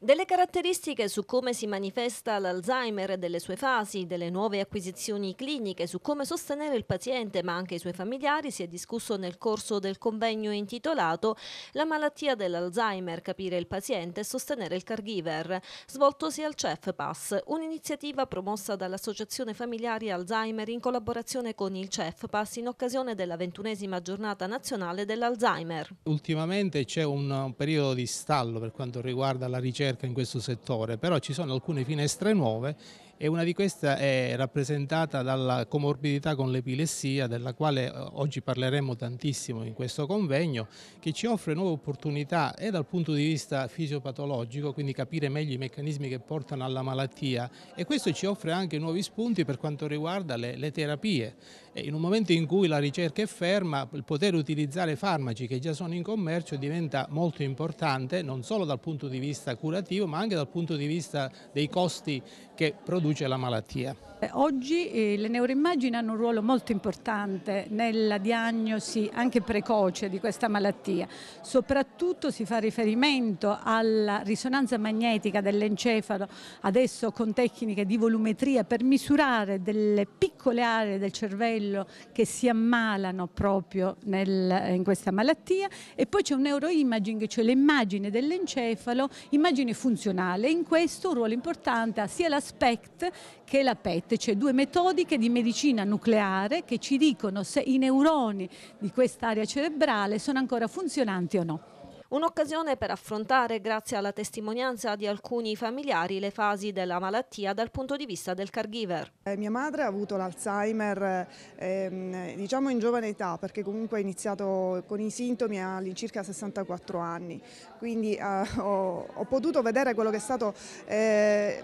Delle caratteristiche su come si manifesta l'Alzheimer, delle sue fasi, delle nuove acquisizioni cliniche, su come sostenere il paziente ma anche i suoi familiari si è discusso nel corso del convegno intitolato La malattia dell'Alzheimer, capire il paziente e sostenere il caregiver, svoltosi al CEF Pass, un'iniziativa promossa dall'Associazione Familiari Alzheimer in collaborazione con il CEF Pass in occasione della ventunesima giornata nazionale dell'Alzheimer. Ultimamente c'è un periodo di stallo per quanto riguarda la ricerca ricerca in questo settore, però ci sono alcune finestre nuove e una di queste è rappresentata dalla comorbidità con l'epilessia della quale eh, oggi parleremo tantissimo in questo convegno che ci offre nuove opportunità e dal punto di vista fisiopatologico quindi capire meglio i meccanismi che portano alla malattia e questo ci offre anche nuovi spunti per quanto riguarda le, le terapie e in un momento in cui la ricerca è ferma il poter utilizzare farmaci che già sono in commercio diventa molto importante non solo dal punto di vista curativo ma anche dal punto di vista dei costi che producono riduce la malattia. Eh, oggi eh, le neuroimmagini hanno un ruolo molto importante nella diagnosi anche precoce di questa malattia, soprattutto si fa riferimento alla risonanza magnetica dell'encefalo, adesso con tecniche di volumetria per misurare delle piccole aree del cervello che si ammalano proprio nel, eh, in questa malattia e poi c'è un neuroimaging, cioè l'immagine dell'encefalo, immagine funzionale, in questo un ruolo importante ha sia l'aspetto PET che la PET, cioè due metodiche di medicina nucleare che ci dicono se i neuroni di quest'area cerebrale sono ancora funzionanti o no. Un'occasione per affrontare, grazie alla testimonianza di alcuni familiari, le fasi della malattia dal punto di vista del caregiver. Eh, mia madre ha avuto l'Alzheimer ehm, diciamo in giovane età perché comunque ha iniziato con i sintomi all'incirca 64 anni, quindi eh, ho, ho, potuto vedere quello che è stato... Eh,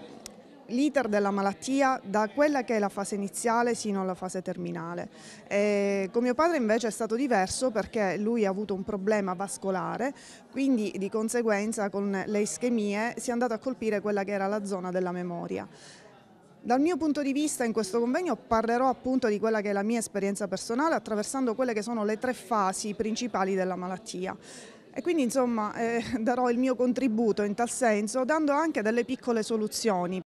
l'iter della malattia da quella che è la fase iniziale sino alla fase terminale. E con mio padre invece è stato diverso perché lui ha avuto un problema vascolare, quindi di conseguenza con le ischemie si è andato a colpire quella che era la zona della memoria. Dal mio punto di vista in questo convegno parlerò appunto di quella che è la mia esperienza personale attraversando quelle che sono le tre fasi principali della malattia. E quindi insomma eh, darò il mio contributo in tal senso dando anche delle piccole soluzioni